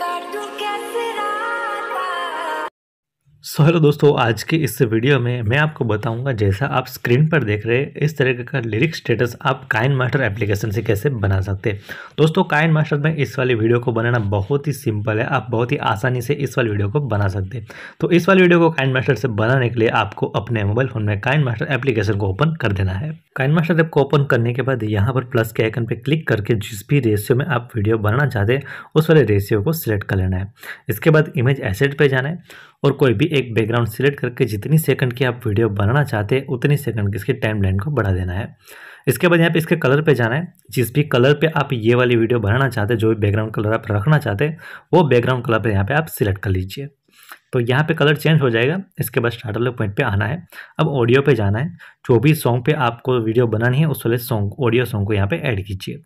lugar tú qué out. So hello दोस्तों आज के इस वीडियो में मैं आपको बताऊंगा जैसा आप स्क्रीन पर देख रहे हैं इस तरीके का लिरिक्स स्टेटस आप काइन मास्टर एप्लीकेशन से कैसे बना सकते हैं दोस्तों काइन मास्टर में इस वाली वीडियो को बनाना बहुत ही सिंपल है आप बहुत ही आसानी से इस वाली वीडियो को बना सकते हैं तो इस वाली वीडियो को काइन मास्टर से बनाने के लिए आपको अपने मोबाइल फ़ोन में काइन मास्टर एप्लीकेशन को ओपन कर देना है काइन मास्टर ऐप को ओपन करने के बाद यहाँ पर प्लस के आइकन पर क्लिक करके जिस भी रेशियो में आप वीडियो बनाना चाहते हैं उस वाले रेशियो को सिलेक्ट कर लेना है इसके बाद इमेज एसेट पर जाना है और कोई भी एक बैकग्राउंड सिलेक्ट करके जितनी सेकंड की आप वीडियो बनाना चाहते हैं उतनी सेकंड की इसकी टाइम लाइन को बढ़ा देना है इसके बाद यहाँ पे इसके कलर पे जाना है जिस भी कलर पे आप ये वाली वीडियो बनाना चाहते हैं जो भी बैकग्राउंड कलर आप रखना चाहते हैं वो बैकग्राउंड कलर पर यहाँ पर आप सिलेक्ट कर लीजिए तो यहाँ पे कलर चेंज हो जाएगा इसके बाद स्टार्टर वाले पॉइंट पे आना है अब ऑडियो पे जाना है जो भी सॉन्ग पे आपको वीडियो बनानी है उस वाले सॉन्ग ऑडियो सॉन्ग को यहाँ पे ऐड कीजिए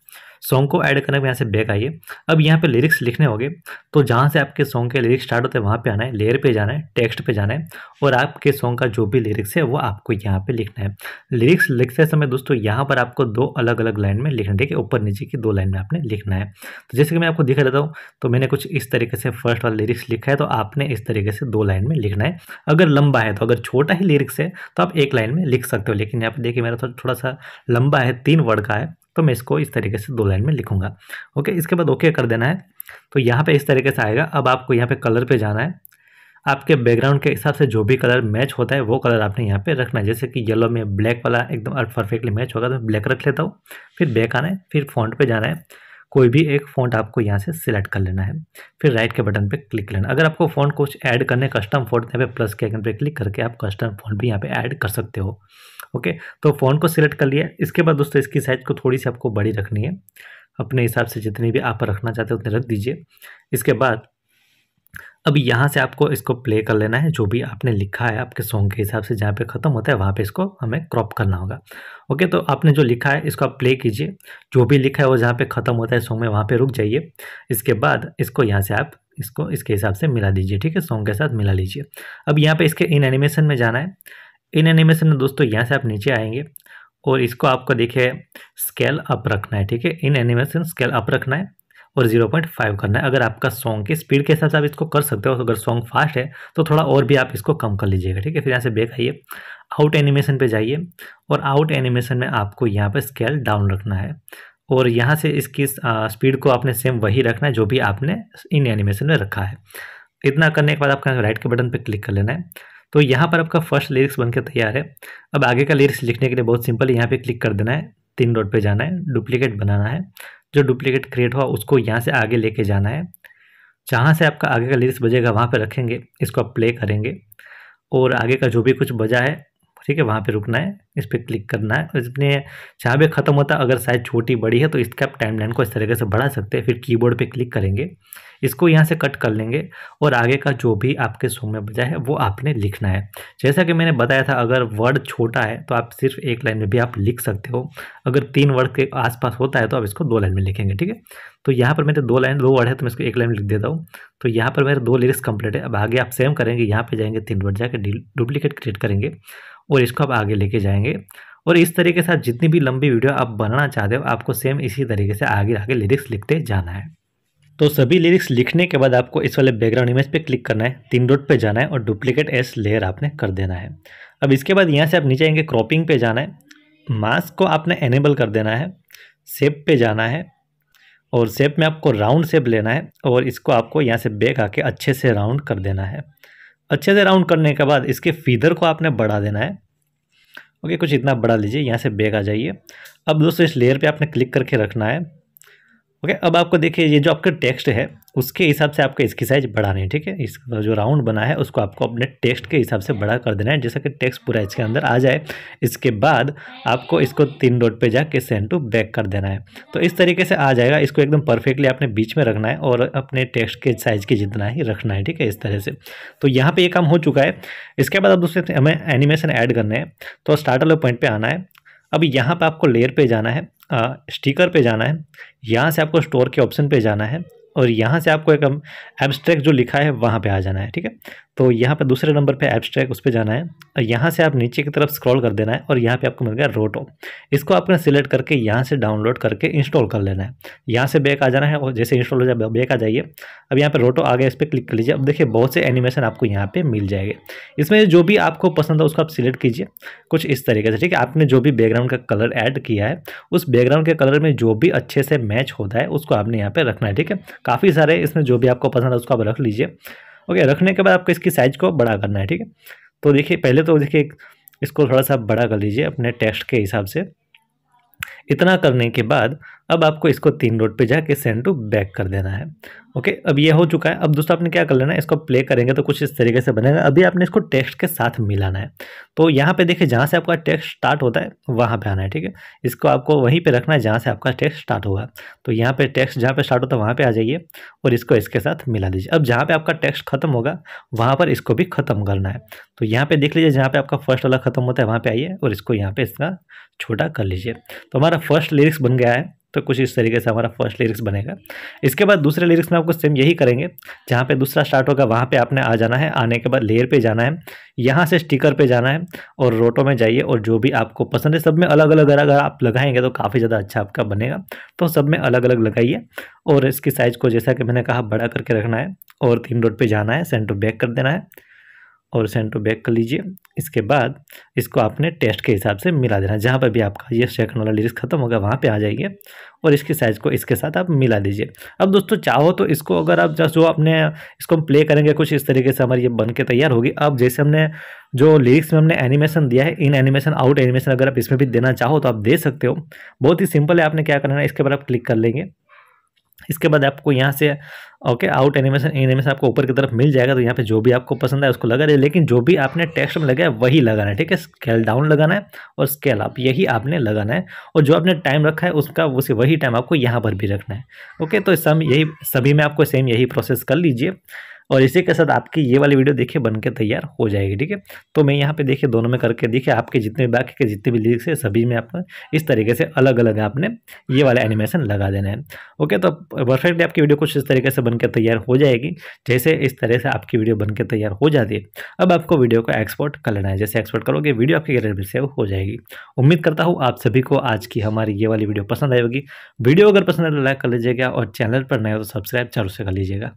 सॉन्ग को ऐड करने के यहाँ से बैक आइए अब यहाँ पे लिरिक्स लिखने होंगे तो जहाँ से आपके सॉन्ग के लिरिक्स स्टार्ट होते हैं वहाँ पे आना है लेयर पे जाना है टेक्स्ट पे जाना है और आपके सॉन्ग का जो भी लिरिक्स है वो आपको यहाँ पे लिखना है लिरिक्स लिखते समय दोस्तों यहाँ पर आपको दो अलग अलग लाइन में लिखना देखिए ऊपर नीचे की दो लाइन में आपने लिखना है तो जैसे कि मैं आपको दिखा देता हूँ तो मैंने कुछ इस तरीके से फर्स्ट वाला लिरिक्स लिखा है तो आपने इस तरीके से दो लाइन में लिखना है अगर लंबा है तो अगर छोटा ही लिरिक्स है तो आप एक लाइन में लिख सकते हो लेकिन यहाँ पर देखिए मेरा थोड़ा सा लंबा है तीन वर्ड का है तो मैं इसको इस तरीके से दो लाइन में लिखूंगा ओके इसके बाद ओके कर देना है तो यहाँ पे इस तरीके से आएगा अब आपको यहाँ पे कलर पे जाना है आपके बैकग्राउंड के हिसाब से जो भी कलर मैच होता है वो कलर आपने यहाँ पे रखना है जैसे कि येलो में ब्लैक वाला एकदम परफेक्टली मैच होगा तो ब्लैक रख लेता हूँ फिर बैक आना है फिर फॉन्ट पर जाना है कोई भी एक फ़ॉन्ट आपको यहाँ से सिलेक्ट कर लेना है फिर राइट के बटन पर क्लिक लेना अगर आपको फ़ॉन्ट कुछ ऐड करने कस्टम फ़ॉन्ट यहाँ पे प्लस के आइकन पर क्लिक करके आप कस्टम फ़ॉन्ट भी यहाँ पर ऐड कर सकते हो ओके तो फोन को सिलेक्ट कर लिया इसके बाद दोस्तों इसकी साइज़ को थोड़ी सी आपको बड़ी रखनी है अपने हिसाब से जितनी भी आप रखना चाहते हो उतने रख दीजिए इसके बाद अब यहाँ से आपको इसको प्ले कर लेना है जो भी आपने लिखा है आपके सॉन्ग के हिसाब से जहाँ पे ख़त्म होता है वहाँ पे इसको हमें क्रॉप करना होगा ओके तो आपने जो लिखा है इसको आप प्ले कीजिए जो भी लिखा है वो जहाँ पे ख़त्म होता है सॉन्ग में वहाँ पे रुक जाइए इसके बाद इसको यहाँ से आप इसको इसके हिसाब से मिला दीजिए ठीक है सॉन्ग के साथ मिला लीजिए अब यहाँ पर इसके इन एनिमेशन में जाना है इन एनिमेशन में दोस्तों यहाँ से आप नीचे आएंगे और इसको आपको देखिए स्केल अप रखना है ठीक है इन एनिमेशन स्केल अप रखना है और 0.5 करना है अगर आपका सॉन्ग की स्पीड के हिसाब से आप इसको कर सकते हो तो अगर सॉन्ग फास्ट है तो थोड़ा और भी आप इसको कम कर लीजिएगा ठीक है फिर यहाँ से बेक आइए आउट एनिमेशन पे जाइए और आउट एनिमेशन में आपको यहाँ पर स्केल डाउन रखना है और यहाँ से इसकी स्पीड को आपने सेम वही रखना है जो भी आपने इन एनिमेशन में रखा है इतना करने के बाद आपको राइट के बटन पर क्लिक कर लेना है तो यहाँ पर आपका फर्स्ट लिरिक्स बनकर तैयार है अब आगे का लिरिक्स लिखने के लिए बहुत सिंपल यहाँ पे क्लिक कर देना है तीन डॉट पे जाना है डुप्लीकेट बनाना है जो डुप्लीकेट क्रिएट हुआ उसको यहाँ से आगे लेके जाना है जहाँ से आपका आगे का लिरिक्स बजेगा वहाँ पर रखेंगे इसको आप प्ले करेंगे और आगे का जो भी कुछ बजा है ठीक है वहाँ पर रुकना है इस पर क्लिक करना है इसमें जहाँ पर ख़त्म होता अगर साइज़ छोटी बड़ी है तो इसका आप टाइम लाइन को इस तरीके से बढ़ा सकते हैं फिर कीबोर्ड पे क्लिक करेंगे इसको यहाँ से कट कर लेंगे और आगे का जो भी आपके सो में बजा है वो आपने लिखना है जैसा कि मैंने बताया था अगर वर्ड छोटा है तो आप सिर्फ एक लाइन में भी आप लिख सकते हो अगर तीन वर्ड के आसपास होता है तो आप इसको दो लाइन में लिखेंगे ठीक है तो यहाँ पर मेरे दो लाइन दो वर्ड है तो मैं इसको एक लाइन में लिख देता हूँ तो यहाँ पर मेरे दो लिरिक्स कंप्लीट है अब आगे आप सेम करेंगे यहाँ पर जाएंगे तीन वर्ड जाकर डुप्लीकेट क्रिएट करेंगे और इसको आप आगे लेके जाएंगे और इस तरीके से जितनी भी लंबी वीडियो आप बनाना चाहते हो आपको सेम इसी तरीके से आगे आगे लिरिक्स लिखते जाना है तो सभी लिरिक्स लिखने के बाद आपको इस वाले बैकग्राउंड इमेज पे क्लिक करना है तीन डॉट पे जाना है और डुप्लीकेट एस लेयर आपने कर देना है अब इसके बाद यहाँ से आप नीचे आएंगे क्रॉपिंग पे जाना है मास्क को आपने एनेबल कर देना है सेप पे जाना है और सेप में आपको राउंड सेप लेना है और इसको आपको यहाँ से बैक आके अच्छे से राउंड कर देना है अच्छे से राउंड करने के बाद इसके फीदर को आपने बढ़ा देना है ओके कुछ इतना बढ़ा लीजिए यहाँ से बैक आ जाइए अब दोस्तों इस लेयर पर आपने क्लिक करके रखना है ओके अब आपको देखिए ये जो आपका टेक्स्ट है उसके हिसाब से आपको इसकी साइज बढ़ानी है ठीक है इसका जो राउंड बना है उसको आपको अपने टेक्स्ट के हिसाब से बड़ा कर देना है जैसा कि टेक्स्ट पूरा इसके अंदर आ जाए इसके बाद आपको इसको तीन डॉट पे जाके सेंड टू बैक कर देना है तो इस तरीके से आ जाएगा इसको एकदम परफेक्टली आपने बीच में रखना है और अपने टेक्स्ट के साइज़ के जितना ही रखना है ठीक है इस तरह से तो यहाँ पर ये काम हो चुका है इसके बाद अब दूसरे हमें एनिमेशन ऐड करना है तो स्टार्टर पॉइंट पर आना है अब यहाँ पे आपको लेयर पे जाना है स्टिकर पे जाना है यहाँ से आपको स्टोर के ऑप्शन पे जाना है और यहाँ से आपको एक एब्स्ट्रैक्ट जो लिखा है वहाँ पे आ जाना है ठीक है तो यहाँ पर दूसरे नंबर पे एब्स्ट्रैक्ट उस पर जाना है और यहाँ से आप नीचे की तरफ स्क्रॉल कर देना है और यहाँ पे आपको मिल गया रोटो इसको आपने सिलेक्ट करके यहाँ से डाउनलोड करके इंस्टॉल कर लेना है यहाँ से बैक आ जाना है और जैसे इंस्टॉल हो जाए बैक आ जाइए अब यहाँ पर रोटो आ गया इस पर क्लिक कर लीजिए अब देखिए बहुत से एनिमेशन आपको यहाँ पर मिल जाएंगे इसमें जो भी आपको पसंद है उसको आप सिलेक्ट कीजिए कुछ इस तरीके से ठीक है आपने जो भी बैकग्राउंड का कलर ऐड किया है उस बैकग्राउंड के कलर में जो भी अच्छे से मैच होता है उसको आपने यहाँ पर रखना है ठीक है काफ़ी सारे इसमें जो भी आपको पसंद है उसको आप रख लीजिए ओके रखने के बाद आपको इसकी साइज़ को बड़ा करना है ठीक है तो देखिए पहले तो देखिए इसको थोड़ा सा बड़ा कर लीजिए अपने टेक्स्ट के हिसाब से इतना करने के बाद अब आपको इसको तीन रोड पे जाके सेंड टू बैक कर देना है ओके अब ये हो चुका है अब दोस्तों आपने क्या कर लेना है इसको प्ले करेंगे तो कुछ इस तरीके से बनेगा अभी आपने इसको टेक्स्ट के साथ मिलाना है तो यहाँ पे देखिए जहाँ से आपका टेक्स्ट स्टार्ट होता है वहाँ पे आना है ठीक है इसको आपको वहीं पर रखना है जहाँ से आपका टेक्स्ट स्टार्ट होगा तो यहाँ पर टेक्स्ट जहाँ पे स्टार्ट होता है वहाँ पर आ जाइए और इसको इसके साथ मिला दीजिए अब जहाँ पर आपका टेक्स्ट खत्म होगा वहाँ पर इसको भी खत्म करना है तो यहाँ पर देख लीजिए जहाँ पर आपका फर्स्ट वाला खत्म होता है वहाँ पर आइए और इसको यहाँ पर इसका छोटा कर लीजिए तो हमारा फर्स्ट लिरिक्स बन गया है तो कुछ इस तरीके से हमारा फर्स्ट लिरिक्स बनेगा इसके बाद दूसरे लिरिक्स में आपको सेम यही करेंगे जहाँ पे दूसरा स्टार्ट होगा वहाँ पे आपने आ जाना है आने के बाद लेयर पे जाना है यहाँ से स्टिकर पे जाना है और रोटो में जाइए और जो भी आपको पसंद है सब में अलग अलग अगर आप लगाएंगे तो काफ़ी ज़्यादा अच्छा आपका बनेगा तो सब में अलग अलग लगाइए और इसकी साइज़ को जैसा कि मैंने कहा बड़ा करके रखना है और तीन रोड पर जाना है सेंटर बैक कर देना है और सेंड टू बैक कर लीजिए इसके बाद इसको आपने टेस्ट के हिसाब से मिला देना जहाँ पर भी आपका ये सेकंड वाला लिरिक्स खत्म होगा वहाँ पे आ जाइए और इसके साइज़ को इसके साथ आप मिला दीजिए अब दोस्तों चाहो तो इसको अगर आप जो आपने इसको हम प्ले करेंगे कुछ इस तरीके से हमारी ये बन के तैयार होगी अब जैसे हमने जो लिरिक्स में हमने एनिमेशन दिया है इन एनिमेशन आउट एनिमेशन अगर आप इसमें भी देना चाहो तो आप दे सकते हो बहुत ही सिंपल है आपने क्या करना है इसके बाद आप क्लिक कर लेंगे इसके बाद आपको यहाँ से ओके आउट एनिमेशन एनिमेशन आपको ऊपर की तरफ मिल जाएगा तो यहाँ पे जो भी आपको पसंद है उसको लगा दे लेकिन जो भी आपने टेक्स्ट में लगाया वही लगाना है ठीक है स्केल डाउन लगाना है और स्केल अप यही आपने लगाना है और जो आपने टाइम रखा है उसका उसे वही टाइम आपको यहाँ पर भी रखना है ओके तो सम यही सभी में आपको सेम यही प्रोसेस कर लीजिए और इसी के साथ आपकी ये वाली वीडियो देखिए बनकर तैयार हो जाएगी ठीक है तो मैं यहाँ पे देखिए दोनों में करके देखिए आपके जितने बाकी के जितने भी लिरिक्स है सभी में आपको इस तरीके से अलग अलग आपने ये वाला एनिमेशन लगा देना है ओके तो परफेक्टली आपकी वीडियो कुछ इस तरीके से बनकर तैयार हो जाएगी जैसे इस तरह से आपकी वीडियो बन तैयार हो जाती है अब आपको वीडियो को एक्सपोर्ट कर लेना है जैसे एक्सपोर्ट करोगे वीडियो आपकी गैलरी में सेव हो जाएगी उम्मीद करता हूँ आप सभी को आज की हमारी ये वाली वीडियो पसंद आएगी वीडियो अगर पसंद आए तो लाइक कर लीजिएगा और चैनल पर नए हो तो सब्सक्राइब जरूर से कर लीजिएगा